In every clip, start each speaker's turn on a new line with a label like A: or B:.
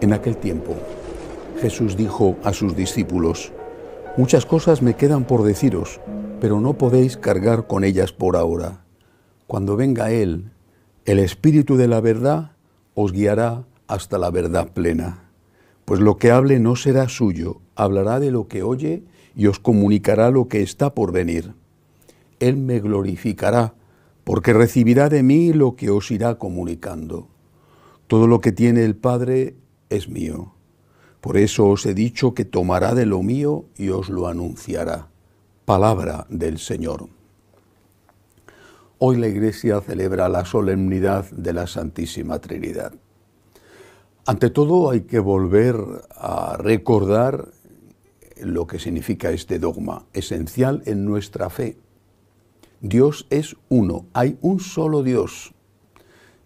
A: En aquel tiempo, Jesús dijo a sus discípulos, Muchas cosas me quedan por deciros, pero no podéis cargar con ellas por ahora. Cuando venga Él, el Espíritu de la verdad, os guiará hasta la verdad plena. Pues lo que hable no será suyo, hablará de lo que oye y os comunicará lo que está por venir. Él me glorificará, porque recibirá de mí lo que os irá comunicando. Todo lo que tiene el Padre es mío. Por eso os he dicho que tomará de lo mío y os lo anunciará. Palabra del Señor. Hoy la Iglesia celebra la solemnidad de la Santísima Trinidad. Ante todo hay que volver a recordar lo que significa este dogma, esencial en nuestra fe, Dios es uno, hay un solo Dios,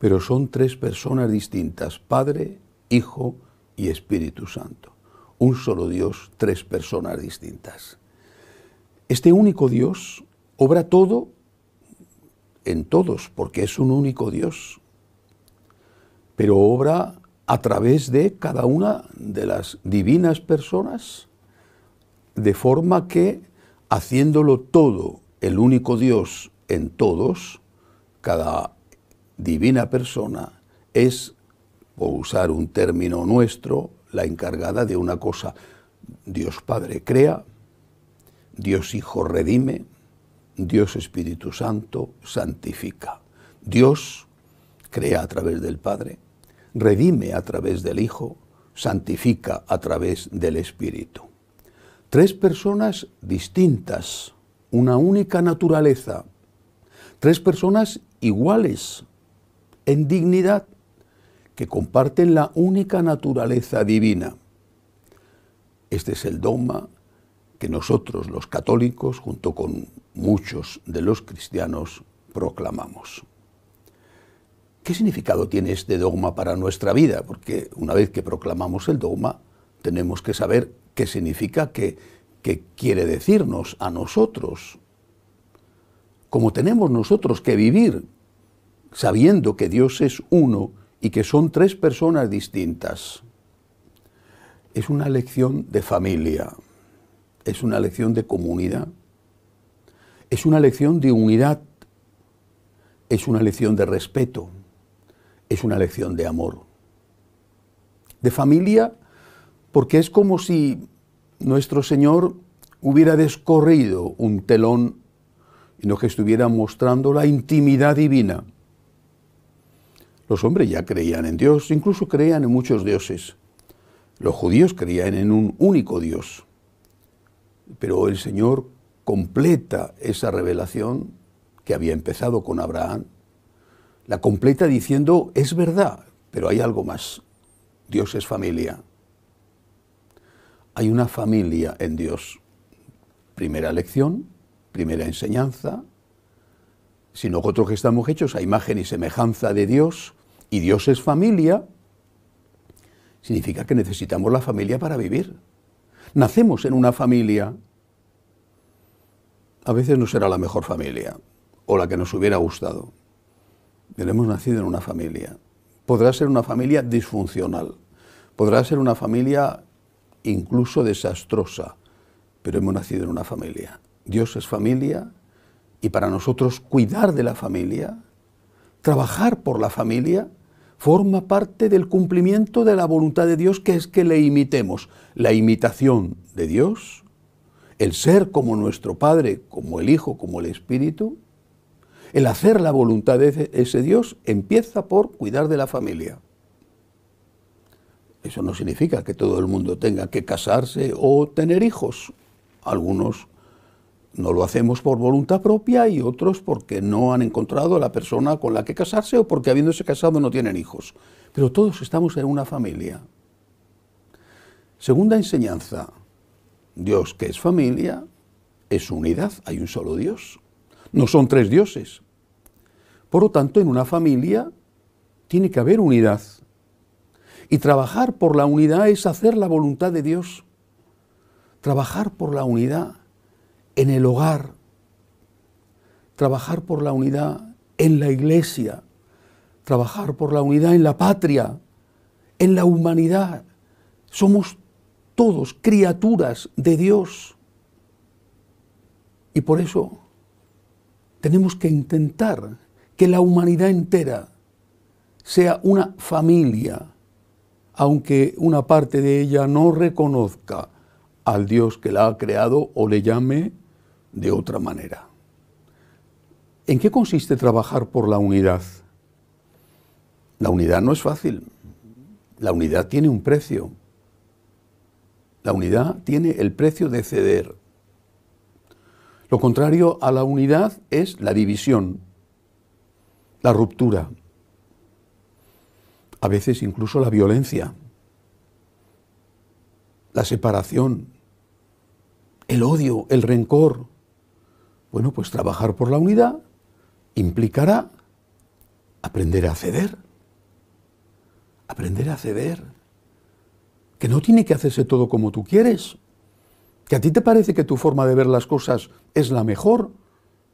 A: pero son tres personas distintas, Padre, Hijo y Espíritu Santo. Un solo Dios, tres personas distintas. Este único Dios obra todo en todos, porque es un único Dios, pero obra a través de cada una de las divinas personas, de forma que haciéndolo todo el único Dios en todos, cada divina persona, es, por usar un término nuestro, la encargada de una cosa. Dios Padre crea, Dios Hijo redime, Dios Espíritu Santo santifica. Dios crea a través del Padre, redime a través del Hijo, santifica a través del Espíritu. Tres personas distintas una única naturaleza, tres personas iguales en dignidad que comparten la única naturaleza divina. Este es el dogma que nosotros los católicos, junto con muchos de los cristianos, proclamamos. ¿Qué significado tiene este dogma para nuestra vida? Porque una vez que proclamamos el dogma, tenemos que saber qué significa que que quiere decirnos a nosotros, como tenemos nosotros que vivir sabiendo que Dios es uno y que son tres personas distintas. Es una lección de familia, es una lección de comunidad, es una lección de unidad, es una lección de respeto, es una lección de amor. De familia porque es como si nuestro Señor hubiera descorrido un telón y no que estuviera mostrando la intimidad divina. Los hombres ya creían en Dios, incluso creían en muchos dioses. Los judíos creían en un único Dios. Pero el Señor completa esa revelación que había empezado con Abraham. La completa diciendo, es verdad, pero hay algo más. Dios es familia hay una familia en Dios. Primera lección, primera enseñanza, Si nosotros que estamos hechos a imagen y semejanza de Dios, y Dios es familia, significa que necesitamos la familia para vivir. Nacemos en una familia. A veces no será la mejor familia o la que nos hubiera gustado, pero hemos nacido en una familia. Podrá ser una familia disfuncional, podrá ser una familia incluso desastrosa, pero hemos nacido en una familia. Dios es familia y para nosotros cuidar de la familia, trabajar por la familia, forma parte del cumplimiento de la voluntad de Dios, que es que le imitemos. La imitación de Dios, el ser como nuestro Padre, como el Hijo, como el Espíritu, el hacer la voluntad de ese Dios empieza por cuidar de la familia. Eso no significa que todo el mundo tenga que casarse o tener hijos. Algunos no lo hacemos por voluntad propia y otros porque no han encontrado a la persona con la que casarse o porque habiéndose casado no tienen hijos. Pero todos estamos en una familia. Segunda enseñanza, Dios que es familia es unidad, hay un solo Dios. No son tres dioses. Por lo tanto, en una familia tiene que haber unidad. Y trabajar por la unidad es hacer la voluntad de Dios. Trabajar por la unidad en el hogar. Trabajar por la unidad en la iglesia. Trabajar por la unidad en la patria, en la humanidad. Somos todos criaturas de Dios. Y por eso tenemos que intentar que la humanidad entera sea una familia aunque una parte de ella no reconozca al Dios que la ha creado o le llame de otra manera. ¿En qué consiste trabajar por la unidad? La unidad no es fácil. La unidad tiene un precio. La unidad tiene el precio de ceder. Lo contrario a la unidad es la división, la ruptura a veces incluso la violencia, la separación, el odio, el rencor. Bueno, pues trabajar por la unidad implicará aprender a ceder, aprender a ceder, que no tiene que hacerse todo como tú quieres, que a ti te parece que tu forma de ver las cosas es la mejor,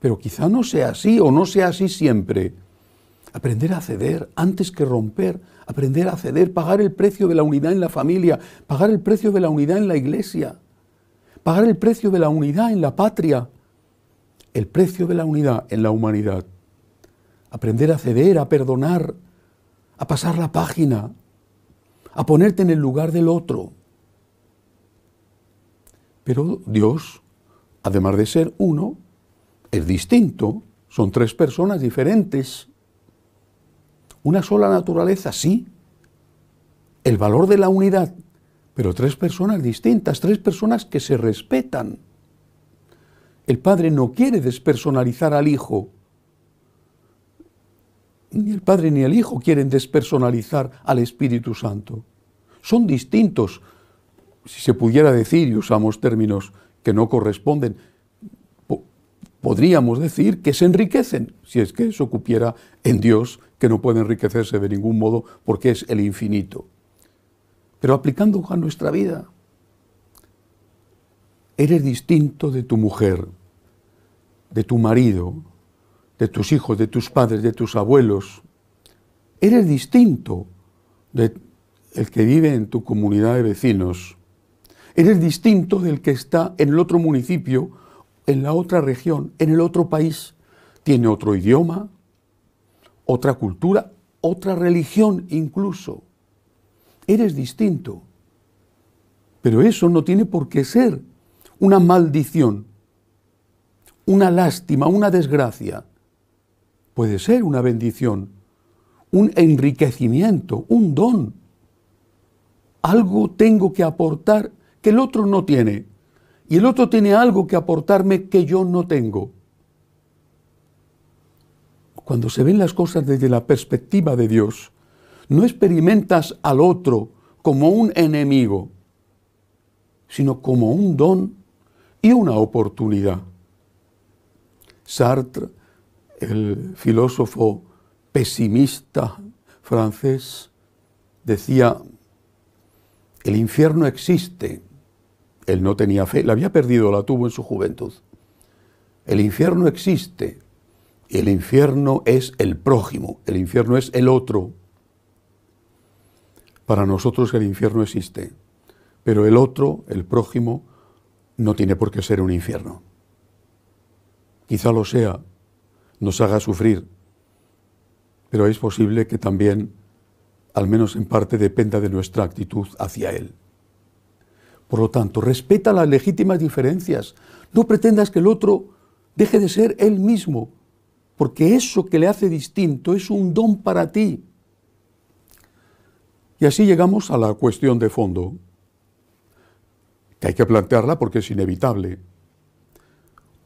A: pero quizá no sea así o no sea así siempre aprender a ceder antes que romper, aprender a ceder, pagar el precio de la unidad en la familia, pagar el precio de la unidad en la iglesia, pagar el precio de la unidad en la patria, el precio de la unidad en la humanidad. Aprender a ceder, a perdonar, a pasar la página, a ponerte en el lugar del otro. Pero Dios, además de ser uno, es distinto, son tres personas diferentes. Una sola naturaleza, sí. El valor de la unidad, pero tres personas distintas, tres personas que se respetan. El padre no quiere despersonalizar al hijo. Ni el padre ni el hijo quieren despersonalizar al Espíritu Santo. Son distintos, si se pudiera decir, y usamos términos que no corresponden, podríamos decir que se enriquecen, si es que eso cupiera en Dios que no puede enriquecerse de ningún modo porque es el infinito. Pero aplicando a nuestra vida, eres distinto de tu mujer, de tu marido, de tus hijos, de tus padres, de tus abuelos. Eres distinto del el que vive en tu comunidad de vecinos. Eres distinto del que está en el otro municipio, en la otra región, en el otro país. Tiene otro idioma, otra cultura, otra religión incluso. Eres distinto. Pero eso no tiene por qué ser una maldición, una lástima, una desgracia. Puede ser una bendición, un enriquecimiento, un don. Algo tengo que aportar que el otro no tiene. Y el otro tiene algo que aportarme que yo no tengo cuando se ven las cosas desde la perspectiva de Dios, no experimentas al otro como un enemigo, sino como un don y una oportunidad. Sartre, el filósofo pesimista francés, decía, el infierno existe. Él no tenía fe, la había perdido, la tuvo en su juventud. El infierno existe, el infierno es el prójimo, el infierno es el otro. Para nosotros el infierno existe, pero el otro, el prójimo, no tiene por qué ser un infierno. Quizá lo sea, nos haga sufrir, pero es posible que también, al menos en parte, dependa de nuestra actitud hacia él. Por lo tanto, respeta las legítimas diferencias. No pretendas que el otro deje de ser él mismo porque eso que le hace distinto es un don para ti. Y así llegamos a la cuestión de fondo, que hay que plantearla porque es inevitable.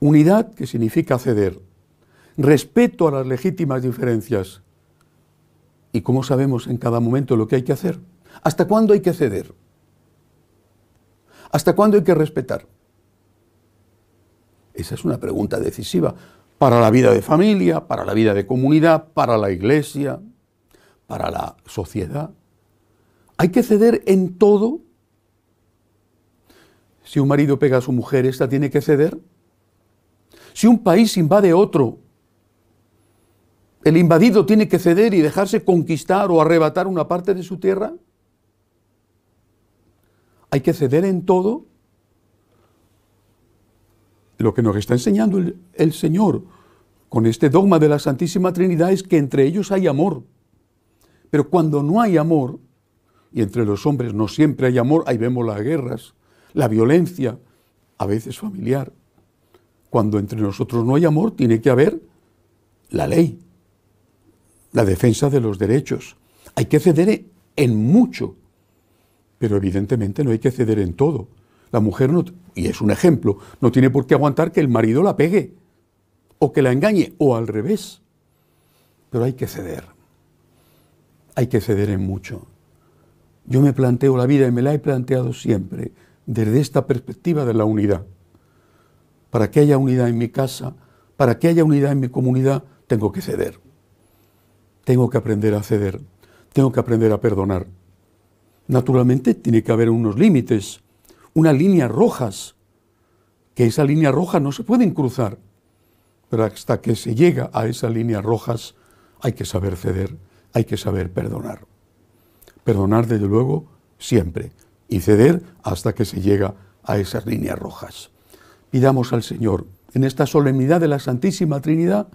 A: Unidad que significa ceder, respeto a las legítimas diferencias. ¿Y cómo sabemos en cada momento lo que hay que hacer? ¿Hasta cuándo hay que ceder? ¿Hasta cuándo hay que respetar? Esa es una pregunta decisiva, para la vida de familia, para la vida de comunidad, para la iglesia, para la sociedad. Hay que ceder en todo. Si un marido pega a su mujer, esta tiene que ceder. Si un país invade otro, el invadido tiene que ceder y dejarse conquistar o arrebatar una parte de su tierra. Hay que ceder en todo lo que nos está enseñando el, Señor con este dogma de la Santísima Trinidad es que entre ellos hay amor. Pero cuando no hay amor, y entre los hombres no siempre hay amor, ahí vemos las guerras, la violencia, a veces familiar. Cuando entre nosotros no hay amor, tiene que haber la ley, la defensa de los derechos. Hay que ceder en mucho, pero evidentemente no hay que ceder en todo. La mujer, no, y es un ejemplo, no tiene por qué aguantar que el marido la pegue o que la engañe o al revés. Pero hay que ceder. Hay que ceder en mucho. Yo me planteo la vida y me la he planteado siempre desde esta perspectiva de la unidad. Para que haya unidad en mi casa, para que haya unidad en mi comunidad, tengo que ceder. Tengo que aprender a ceder. Tengo que aprender a perdonar. Naturalmente tiene que haber unos límites una línea rojas, que esa línea roja no se pueden cruzar, pero hasta que se llega a esas líneas rojas hay que saber ceder, hay que saber perdonar. Perdonar desde luego siempre y ceder hasta que se llega a esas líneas rojas. Pidamos al Señor en esta solemnidad de la Santísima Trinidad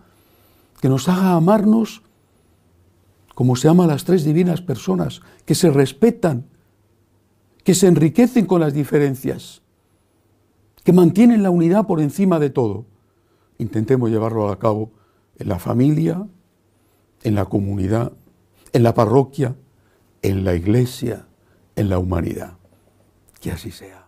A: que nos haga amarnos como se ama las tres divinas personas, que se respetan, que se enriquecen con las diferencias, que mantienen la unidad por encima de todo. Intentemos llevarlo a cabo en la familia, en la comunidad, en la parroquia, en la iglesia, en la humanidad. Que así sea.